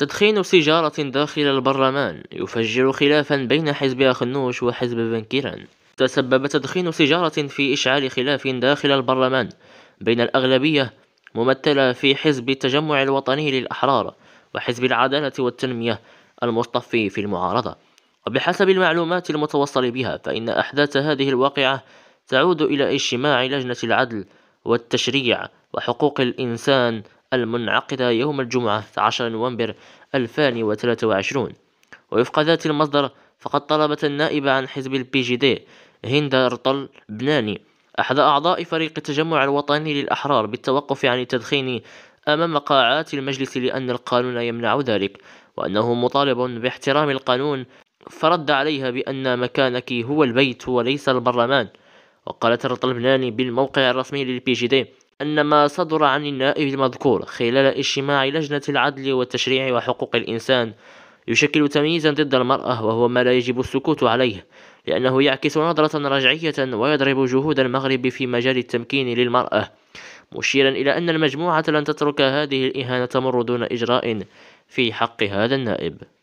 تدخين سيجارة داخل البرلمان يفجر خلافا بين حزب أخنوش وحزب بنكيران تسبب تدخين سيجارة في إشعال خلاف داخل البرلمان بين الأغلبية ممثلة في حزب التجمع الوطني للأحرار وحزب العدالة والتنمية المصطفي في المعارضة وبحسب المعلومات المتوصل بها فإن أحداث هذه الواقعة تعود إلى اجتماع لجنة العدل والتشريع وحقوق الإنسان المنعقدة يوم الجمعة 12 نوفمبر 2023 ووفق ذات المصدر فقد طلبت النائبة عن حزب البي جي دي هند رطل بناني أحد أعضاء فريق التجمع الوطني للأحرار بالتوقف عن التدخين أمام قاعات المجلس لأن القانون يمنع ذلك وأنه مطالب باحترام القانون فرد عليها بأن مكانك هو البيت وليس البرلمان وقالت رطل بناني بالموقع الرسمي للبي جي دي أن ما صدر عن النائب المذكور خلال اجتماع لجنة العدل والتشريع وحقوق الإنسان يشكل تمييزا ضد المرأة وهو ما لا يجب السكوت عليه لأنه يعكس نظرة رجعية ويضرب جهود المغرب في مجال التمكين للمرأة مشيرا إلى أن المجموعة لن تترك هذه الإهانة تمر دون إجراء في حق هذا النائب